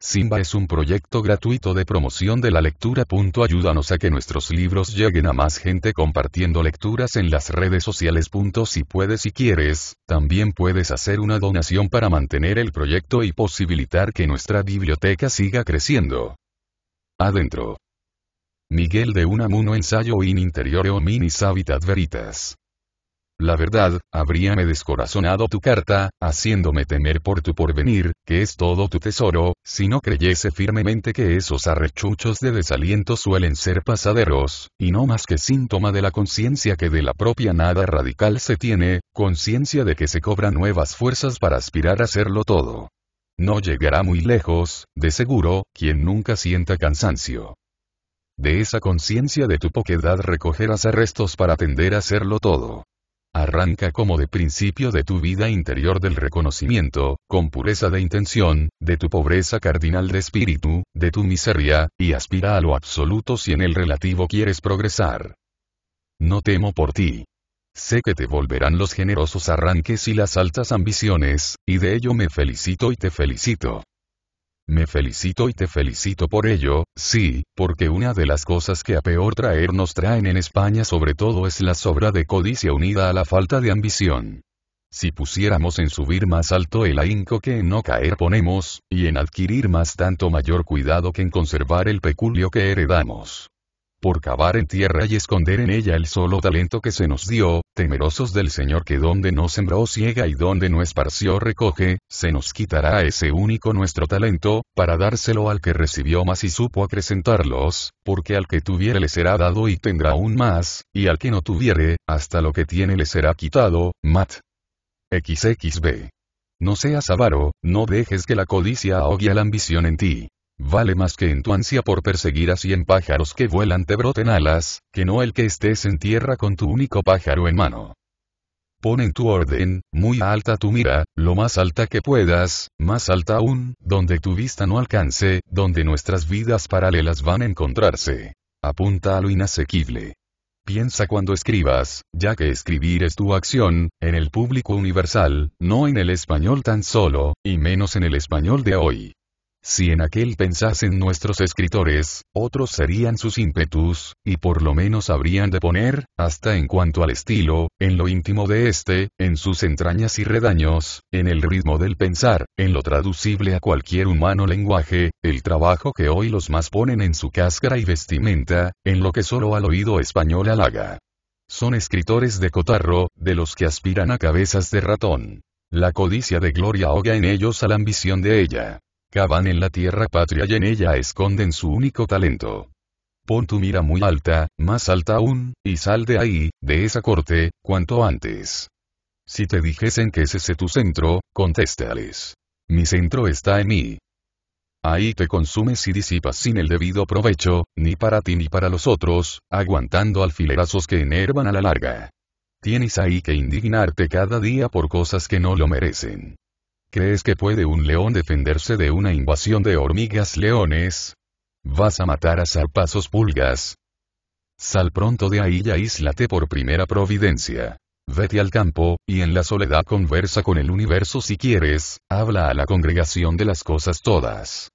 Simba es un proyecto gratuito de promoción de la lectura. Ayúdanos a que nuestros libros lleguen a más gente compartiendo lecturas en las redes sociales. Si puedes y quieres, también puedes hacer una donación para mantener el proyecto y posibilitar que nuestra biblioteca siga creciendo. Adentro. Miguel de Unamuno Ensayo in o Minis Habitat Veritas. La verdad, habríame descorazonado tu carta, haciéndome temer por tu porvenir, que es todo tu tesoro, si no creyese firmemente que esos arrechuchos de desaliento suelen ser pasaderos, y no más que síntoma de la conciencia que de la propia nada radical se tiene, conciencia de que se cobran nuevas fuerzas para aspirar a hacerlo todo. No llegará muy lejos, de seguro, quien nunca sienta cansancio. De esa conciencia de tu poquedad recogerás arrestos para tender a hacerlo todo. Arranca como de principio de tu vida interior del reconocimiento, con pureza de intención, de tu pobreza cardinal de espíritu, de tu miseria, y aspira a lo absoluto si en el relativo quieres progresar. No temo por ti. Sé que te volverán los generosos arranques y las altas ambiciones, y de ello me felicito y te felicito. Me felicito y te felicito por ello, sí, porque una de las cosas que a peor traer nos traen en España sobre todo es la sobra de codicia unida a la falta de ambición. Si pusiéramos en subir más alto el ahínco que en no caer ponemos, y en adquirir más tanto mayor cuidado que en conservar el peculio que heredamos por cavar en tierra y esconder en ella el solo talento que se nos dio, temerosos del Señor que donde no sembró ciega y donde no esparció recoge, se nos quitará ese único nuestro talento, para dárselo al que recibió más y supo acrecentarlos, porque al que tuviere le será dado y tendrá aún más, y al que no tuviere, hasta lo que tiene le será quitado, mat. XXB. No seas avaro, no dejes que la codicia ahogue a la ambición en ti. Vale más que en tu ansia por perseguir a cien pájaros que vuelan te broten alas, que no el que estés en tierra con tu único pájaro en mano. Pon en tu orden, muy alta tu mira, lo más alta que puedas, más alta aún, donde tu vista no alcance, donde nuestras vidas paralelas van a encontrarse. Apunta a lo inasequible. Piensa cuando escribas, ya que escribir es tu acción, en el público universal, no en el español tan solo, y menos en el español de hoy. Si en aquel pensasen nuestros escritores, otros serían sus ímpetus, y por lo menos habrían de poner, hasta en cuanto al estilo, en lo íntimo de éste, en sus entrañas y redaños, en el ritmo del pensar, en lo traducible a cualquier humano lenguaje, el trabajo que hoy los más ponen en su cáscara y vestimenta, en lo que solo al oído español halaga. Son escritores de cotarro, de los que aspiran a cabezas de ratón. La codicia de gloria ahoga en ellos a la ambición de ella. Cavan en la tierra patria y en ella esconden su único talento. Pon tu mira muy alta, más alta aún, y sal de ahí, de esa corte, cuanto antes. Si te dijesen que ese es tu centro, contéstales. Mi centro está en mí. Ahí te consumes y disipas sin el debido provecho, ni para ti ni para los otros, aguantando alfilerazos que enervan a la larga. Tienes ahí que indignarte cada día por cosas que no lo merecen. ¿Crees que puede un león defenderse de una invasión de hormigas leones? Vas a matar a zarpazos pulgas. Sal pronto de ahí y aíslate por primera providencia. Vete al campo, y en la soledad conversa con el universo si quieres, habla a la congregación de las cosas todas.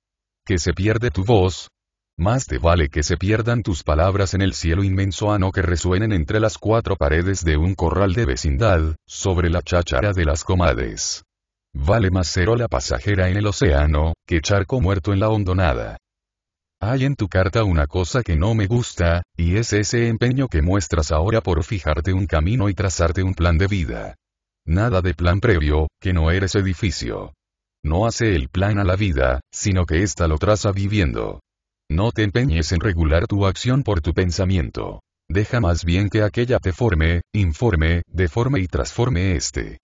Que se pierde tu voz. Más te vale que se pierdan tus palabras en el cielo inmenso a no que resuenen entre las cuatro paredes de un corral de vecindad, sobre la cháchara de las comades. Vale más cero la pasajera en el océano, que charco muerto en la hondonada. Hay en tu carta una cosa que no me gusta, y es ese empeño que muestras ahora por fijarte un camino y trazarte un plan de vida. Nada de plan previo, que no eres edificio. No hace el plan a la vida, sino que ésta lo traza viviendo. No te empeñes en regular tu acción por tu pensamiento. Deja más bien que aquella te forme, informe, deforme y transforme este.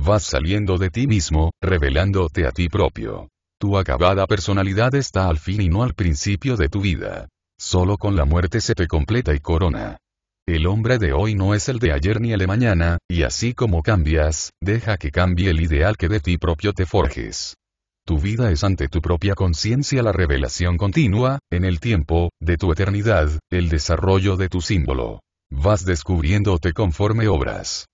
Vas saliendo de ti mismo, revelándote a ti propio. Tu acabada personalidad está al fin y no al principio de tu vida. Solo con la muerte se te completa y corona. El hombre de hoy no es el de ayer ni el de mañana, y así como cambias, deja que cambie el ideal que de ti propio te forjes. Tu vida es ante tu propia conciencia la revelación continua, en el tiempo, de tu eternidad, el desarrollo de tu símbolo. Vas descubriéndote conforme obras.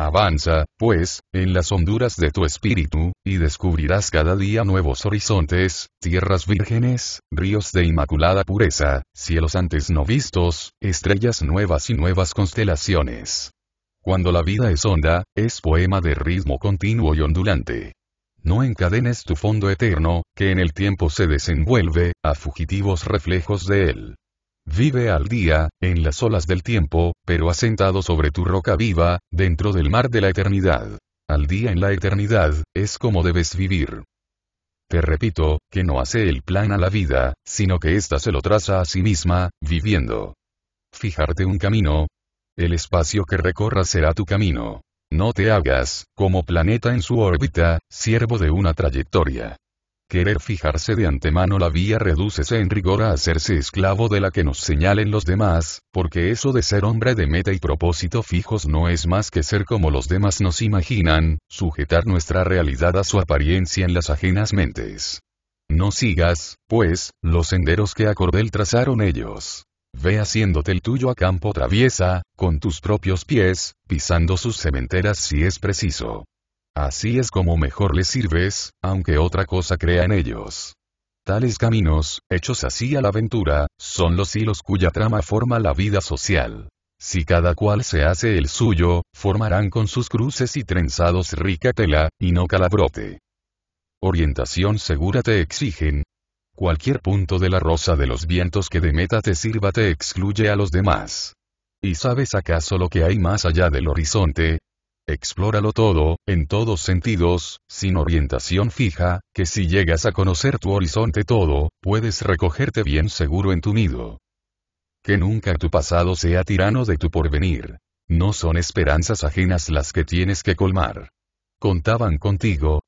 Avanza, pues, en las honduras de tu espíritu, y descubrirás cada día nuevos horizontes, tierras vírgenes, ríos de inmaculada pureza, cielos antes no vistos, estrellas nuevas y nuevas constelaciones. Cuando la vida es honda, es poema de ritmo continuo y ondulante. No encadenes tu fondo eterno, que en el tiempo se desenvuelve, a fugitivos reflejos de él. Vive al día, en las olas del tiempo, pero asentado sobre tu roca viva, dentro del mar de la eternidad. Al día en la eternidad, es como debes vivir. Te repito, que no hace el plan a la vida, sino que ésta se lo traza a sí misma, viviendo. Fijarte un camino. El espacio que recorras será tu camino. No te hagas, como planeta en su órbita, siervo de una trayectoria. Querer fijarse de antemano la vía redúcese en rigor a hacerse esclavo de la que nos señalen los demás, porque eso de ser hombre de meta y propósito fijos no es más que ser como los demás nos imaginan, sujetar nuestra realidad a su apariencia en las ajenas mentes. No sigas, pues, los senderos que a cordel trazaron ellos. Ve haciéndote el tuyo a campo traviesa, con tus propios pies, pisando sus cementeras si es preciso. Así es como mejor les sirves, aunque otra cosa crea en ellos. Tales caminos, hechos así a la aventura, son los hilos cuya trama forma la vida social. Si cada cual se hace el suyo, formarán con sus cruces y trenzados rica tela, y no calabrote. Orientación segura te exigen. Cualquier punto de la rosa de los vientos que de meta te sirva te excluye a los demás. ¿Y sabes acaso lo que hay más allá del horizonte? explóralo todo, en todos sentidos, sin orientación fija, que si llegas a conocer tu horizonte todo, puedes recogerte bien seguro en tu nido. Que nunca tu pasado sea tirano de tu porvenir. No son esperanzas ajenas las que tienes que colmar. Contaban contigo.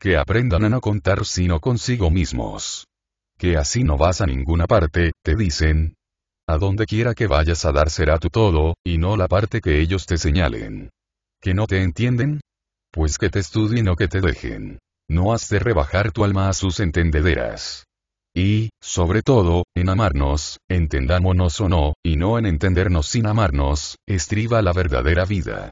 Que aprendan a no contar sino consigo mismos. Que así no vas a ninguna parte, te dicen. A donde quiera que vayas a dar será tu todo, y no la parte que ellos te señalen. ¿Que no te entienden? Pues que te estudien o que te dejen. No has de rebajar tu alma a sus entendederas. Y, sobre todo, en amarnos, entendámonos o no, y no en entendernos sin amarnos, estriba la verdadera vida.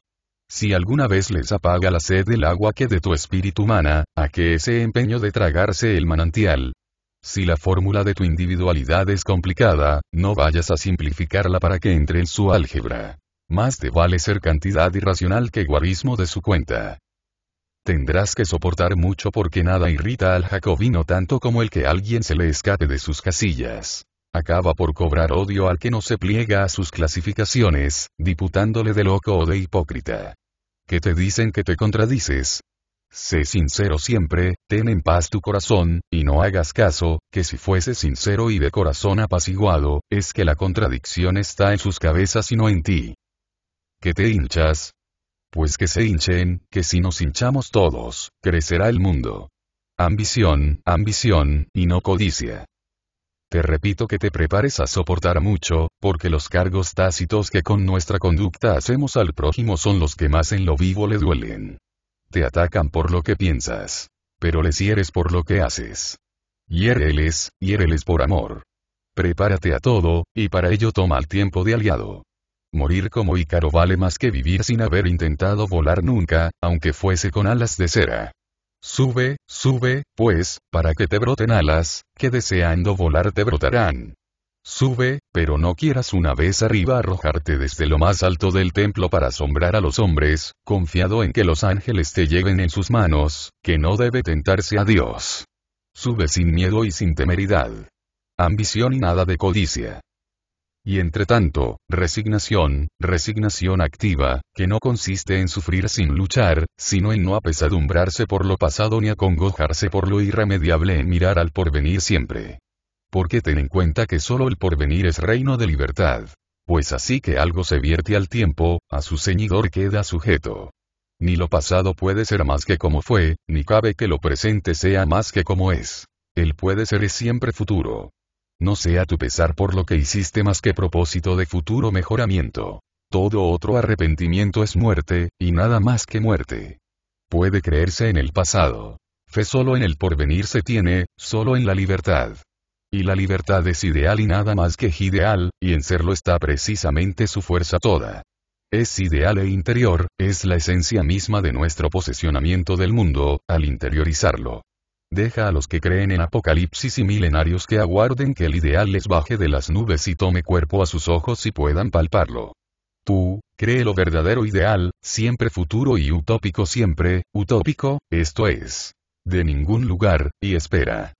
Si alguna vez les apaga la sed del agua que de tu espíritu humana, a que ese empeño de tragarse el manantial. Si la fórmula de tu individualidad es complicada, no vayas a simplificarla para que entre en su álgebra. Más te vale ser cantidad irracional que guarismo de su cuenta. Tendrás que soportar mucho porque nada irrita al jacobino tanto como el que alguien se le escape de sus casillas. Acaba por cobrar odio al que no se pliega a sus clasificaciones, diputándole de loco o de hipócrita. ¿Qué te dicen que te contradices, Sé sincero siempre, ten en paz tu corazón, y no hagas caso, que si fuese sincero y de corazón apaciguado, es que la contradicción está en sus cabezas y no en ti que te hinchas? Pues que se hinchen, que si nos hinchamos todos, crecerá el mundo. Ambición, ambición, y no codicia. Te repito que te prepares a soportar mucho, porque los cargos tácitos que con nuestra conducta hacemos al prójimo son los que más en lo vivo le duelen. Te atacan por lo que piensas. Pero les hieres por lo que haces. Hiéreles, hiéreles por amor. Prepárate a todo, y para ello toma el tiempo de aliado. Morir como Ícaro vale más que vivir sin haber intentado volar nunca, aunque fuese con alas de cera. Sube, sube, pues, para que te broten alas, que deseando volar te brotarán. Sube, pero no quieras una vez arriba arrojarte desde lo más alto del templo para asombrar a los hombres, confiado en que los ángeles te lleven en sus manos, que no debe tentarse a Dios. Sube sin miedo y sin temeridad. Ambición y nada de codicia. Y entre tanto, resignación, resignación activa, que no consiste en sufrir sin luchar, sino en no apesadumbrarse por lo pasado ni acongojarse por lo irremediable en mirar al porvenir siempre. Porque ten en cuenta que solo el porvenir es reino de libertad. Pues así que algo se vierte al tiempo, a su ceñidor queda sujeto. Ni lo pasado puede ser más que como fue, ni cabe que lo presente sea más que como es. Él puede ser siempre futuro no sea tu pesar por lo que hiciste más que propósito de futuro mejoramiento. Todo otro arrepentimiento es muerte, y nada más que muerte. Puede creerse en el pasado. Fe solo en el porvenir se tiene, solo en la libertad. Y la libertad es ideal y nada más que ideal, y en serlo está precisamente su fuerza toda. Es ideal e interior, es la esencia misma de nuestro posesionamiento del mundo, al interiorizarlo. Deja a los que creen en apocalipsis y milenarios que aguarden que el ideal les baje de las nubes y tome cuerpo a sus ojos y puedan palparlo. Tú, cree lo verdadero ideal, siempre futuro y utópico siempre, utópico, esto es. De ningún lugar, y espera.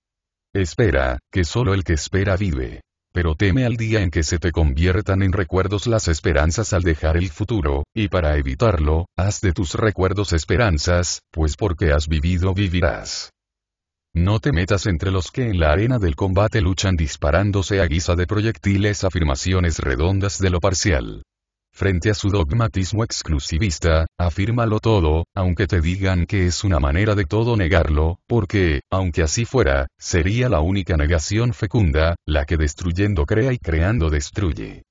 Espera, que solo el que espera vive. Pero teme al día en que se te conviertan en recuerdos las esperanzas al dejar el futuro, y para evitarlo, haz de tus recuerdos esperanzas, pues porque has vivido vivirás. No te metas entre los que en la arena del combate luchan disparándose a guisa de proyectiles afirmaciones redondas de lo parcial. Frente a su dogmatismo exclusivista, afírmalo todo, aunque te digan que es una manera de todo negarlo, porque, aunque así fuera, sería la única negación fecunda, la que destruyendo crea y creando destruye.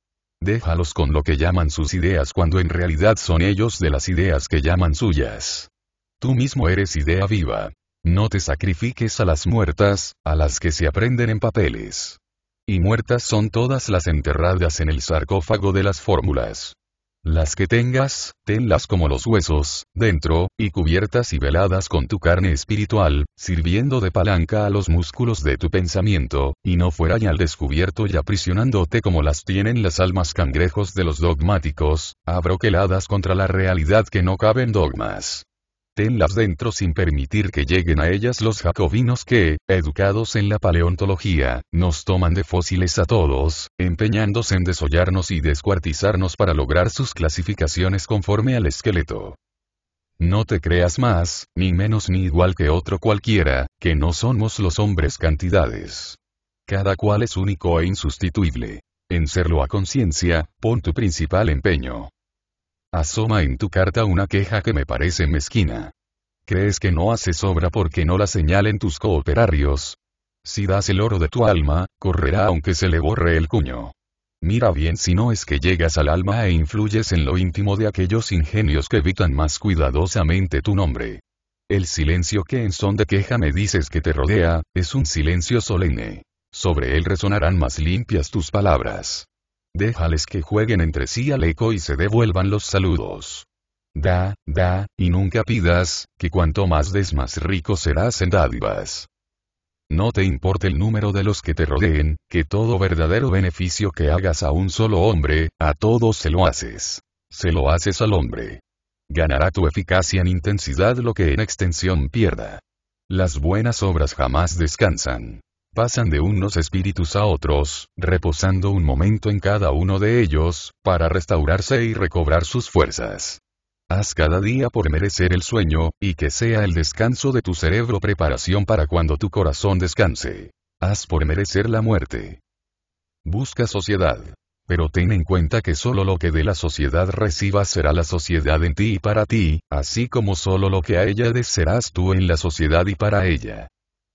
Déjalos con lo que llaman sus ideas cuando en realidad son ellos de las ideas que llaman suyas. Tú mismo eres idea viva. No te sacrifiques a las muertas, a las que se aprenden en papeles. Y muertas son todas las enterradas en el sarcófago de las fórmulas. Las que tengas, tenlas como los huesos, dentro, y cubiertas y veladas con tu carne espiritual, sirviendo de palanca a los músculos de tu pensamiento, y no fuera al descubierto y aprisionándote como las tienen las almas cangrejos de los dogmáticos, abroqueladas contra la realidad que no caben dogmas tenlas dentro sin permitir que lleguen a ellas los jacobinos que, educados en la paleontología, nos toman de fósiles a todos, empeñándose en desollarnos y descuartizarnos para lograr sus clasificaciones conforme al esqueleto. No te creas más, ni menos ni igual que otro cualquiera, que no somos los hombres cantidades. Cada cual es único e insustituible. En serlo a conciencia, pon tu principal empeño. Asoma en tu carta una queja que me parece mezquina. ¿Crees que no haces obra porque no la señalen tus cooperarios? Si das el oro de tu alma, correrá aunque se le borre el cuño. Mira bien si no es que llegas al alma e influyes en lo íntimo de aquellos ingenios que evitan más cuidadosamente tu nombre. El silencio que en son de queja me dices que te rodea, es un silencio solemne. Sobre él resonarán más limpias tus palabras déjales que jueguen entre sí al eco y se devuelvan los saludos. Da, da, y nunca pidas, que cuanto más des más rico serás en dádivas. No te importe el número de los que te rodeen, que todo verdadero beneficio que hagas a un solo hombre, a todos se lo haces. Se lo haces al hombre. Ganará tu eficacia en intensidad lo que en extensión pierda. Las buenas obras jamás descansan pasan de unos espíritus a otros, reposando un momento en cada uno de ellos, para restaurarse y recobrar sus fuerzas. Haz cada día por merecer el sueño, y que sea el descanso de tu cerebro preparación para cuando tu corazón descanse. Haz por merecer la muerte. Busca sociedad. Pero ten en cuenta que solo lo que de la sociedad recibas será la sociedad en ti y para ti, así como solo lo que a ella des tú en la sociedad y para ella.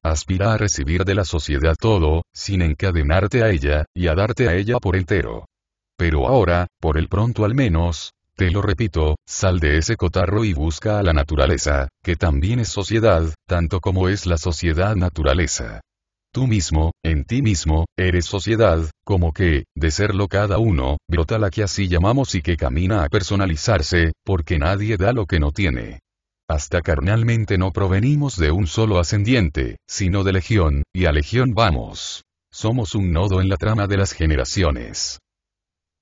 Aspira a recibir de la sociedad todo, sin encadenarte a ella, y a darte a ella por entero. Pero ahora, por el pronto al menos, te lo repito, sal de ese cotarro y busca a la naturaleza, que también es sociedad, tanto como es la sociedad naturaleza. Tú mismo, en ti mismo, eres sociedad, como que, de serlo cada uno, brota la que así llamamos y que camina a personalizarse, porque nadie da lo que no tiene hasta carnalmente no provenimos de un solo ascendiente, sino de legión, y a legión vamos. Somos un nodo en la trama de las generaciones.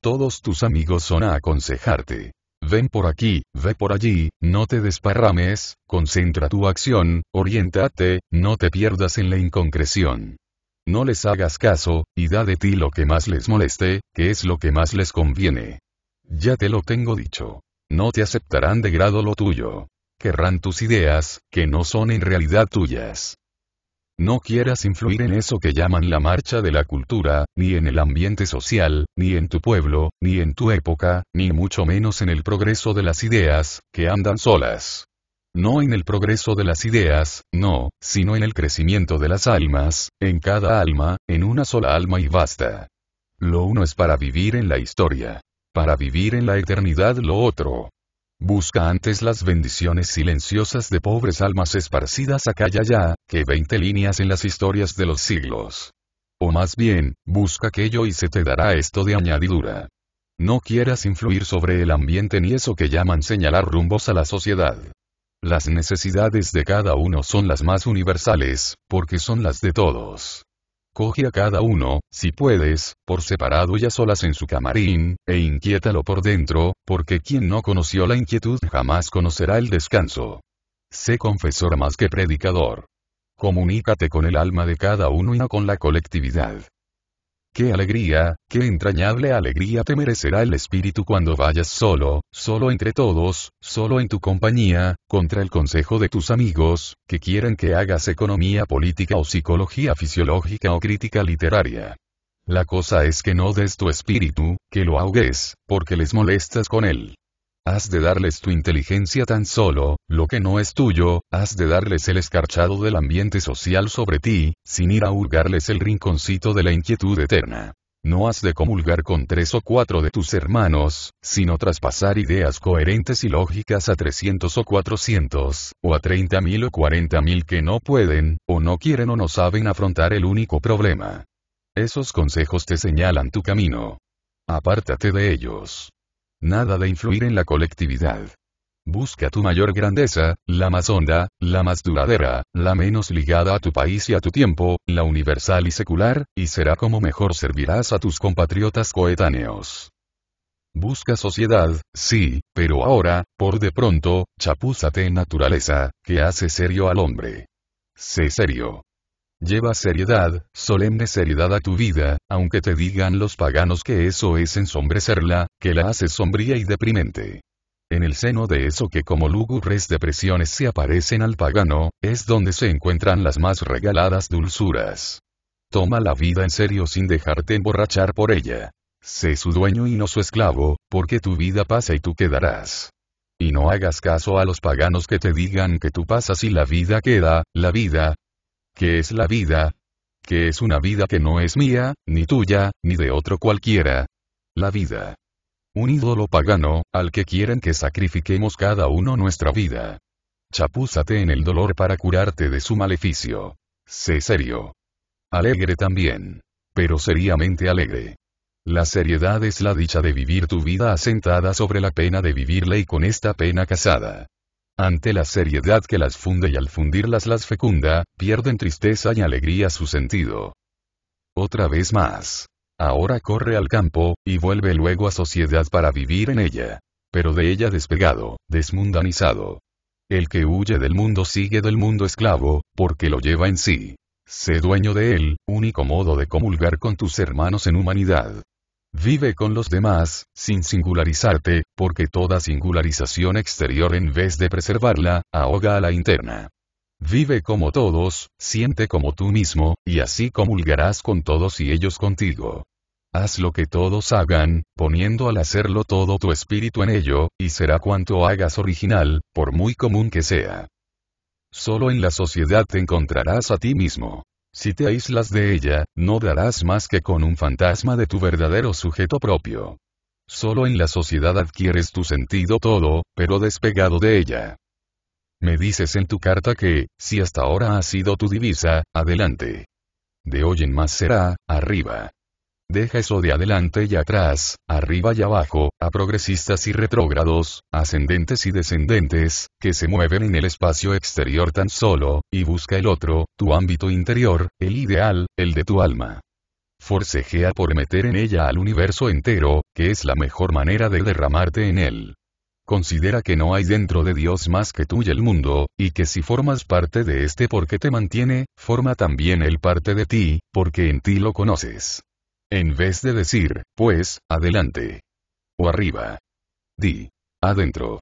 Todos tus amigos son a aconsejarte. Ven por aquí, ve por allí, no te desparrames, concentra tu acción, oriéntate, no te pierdas en la inconcreción. No les hagas caso, y da de ti lo que más les moleste, que es lo que más les conviene. Ya te lo tengo dicho. No te aceptarán de grado lo tuyo querrán tus ideas, que no son en realidad tuyas. No quieras influir en eso que llaman la marcha de la cultura, ni en el ambiente social, ni en tu pueblo, ni en tu época, ni mucho menos en el progreso de las ideas, que andan solas. No en el progreso de las ideas, no, sino en el crecimiento de las almas, en cada alma, en una sola alma y basta. Lo uno es para vivir en la historia. Para vivir en la eternidad lo otro, Busca antes las bendiciones silenciosas de pobres almas esparcidas acá y allá, que veinte líneas en las historias de los siglos. O más bien, busca aquello y se te dará esto de añadidura. No quieras influir sobre el ambiente ni eso que llaman señalar rumbos a la sociedad. Las necesidades de cada uno son las más universales, porque son las de todos. Coge a cada uno, si puedes, por separado y a solas en su camarín, e inquiétalo por dentro, porque quien no conoció la inquietud jamás conocerá el descanso. Sé confesor más que predicador. Comunícate con el alma de cada uno y no con la colectividad qué alegría, qué entrañable alegría te merecerá el espíritu cuando vayas solo, solo entre todos, solo en tu compañía, contra el consejo de tus amigos, que quieren que hagas economía política o psicología fisiológica o crítica literaria. La cosa es que no des tu espíritu, que lo ahogues, porque les molestas con él. Has de darles tu inteligencia tan solo, lo que no es tuyo, has de darles el escarchado del ambiente social sobre ti, sin ir a hurgarles el rinconcito de la inquietud eterna. No has de comulgar con tres o cuatro de tus hermanos, sino traspasar ideas coherentes y lógicas a trescientos o cuatrocientos, o a treinta mil o cuarenta mil que no pueden, o no quieren o no saben afrontar el único problema. Esos consejos te señalan tu camino. Apártate de ellos. Nada de influir en la colectividad. Busca tu mayor grandeza, la más honda, la más duradera, la menos ligada a tu país y a tu tiempo, la universal y secular, y será como mejor servirás a tus compatriotas coetáneos. Busca sociedad, sí, pero ahora, por de pronto, chapúzate en naturaleza, que hace serio al hombre. Sé serio. Lleva seriedad, solemne seriedad a tu vida, aunque te digan los paganos que eso es ensombrecerla, que la hace sombría y deprimente. En el seno de eso que como lúgubres depresiones se aparecen al pagano, es donde se encuentran las más regaladas dulzuras. Toma la vida en serio sin dejarte emborrachar por ella. Sé su dueño y no su esclavo, porque tu vida pasa y tú quedarás. Y no hagas caso a los paganos que te digan que tú pasas y la vida queda, la vida, que es la vida, que es una vida que no es mía, ni tuya, ni de otro cualquiera. La vida. Un ídolo pagano, al que quieren que sacrifiquemos cada uno nuestra vida. Chapúzate en el dolor para curarte de su maleficio. Sé serio. Alegre también. Pero seriamente alegre. La seriedad es la dicha de vivir tu vida asentada sobre la pena de vivirla y con esta pena casada ante la seriedad que las funde y al fundirlas las fecunda, pierden tristeza y alegría su sentido. Otra vez más. Ahora corre al campo, y vuelve luego a sociedad para vivir en ella. Pero de ella despegado, desmundanizado. El que huye del mundo sigue del mundo esclavo, porque lo lleva en sí. Sé dueño de él, único modo de comulgar con tus hermanos en humanidad. Vive con los demás, sin singularizarte, porque toda singularización exterior en vez de preservarla, ahoga a la interna. Vive como todos, siente como tú mismo, y así comulgarás con todos y ellos contigo. Haz lo que todos hagan, poniendo al hacerlo todo tu espíritu en ello, y será cuanto hagas original, por muy común que sea. Solo en la sociedad te encontrarás a ti mismo. Si te aíslas de ella, no darás más que con un fantasma de tu verdadero sujeto propio. Solo en la sociedad adquieres tu sentido todo, pero despegado de ella. Me dices en tu carta que, si hasta ahora ha sido tu divisa, adelante. De hoy en más será, arriba. Deja eso de adelante y atrás, arriba y abajo, a progresistas y retrógrados, ascendentes y descendentes, que se mueven en el espacio exterior tan solo, y busca el otro, tu ámbito interior, el ideal, el de tu alma. Forcejea por meter en ella al universo entero, que es la mejor manera de derramarte en él. Considera que no hay dentro de Dios más que tú y el mundo, y que si formas parte de este porque te mantiene, forma también el parte de ti, porque en ti lo conoces. En vez de decir, pues, adelante. O arriba. Di. Adentro.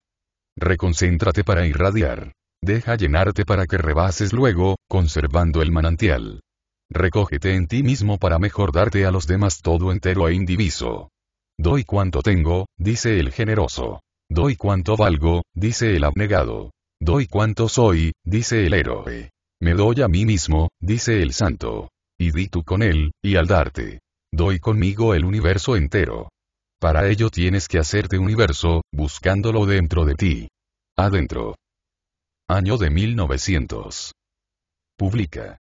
Reconcéntrate para irradiar. Deja llenarte para que rebases luego, conservando el manantial. Recógete en ti mismo para mejor darte a los demás todo entero e indiviso. Doy cuanto tengo, dice el generoso. Doy cuanto valgo, dice el abnegado. Doy cuanto soy, dice el héroe. Me doy a mí mismo, dice el santo. Y di tú con él, y al darte Doy conmigo el universo entero. Para ello tienes que hacerte universo, buscándolo dentro de ti. Adentro. Año de 1900. Publica.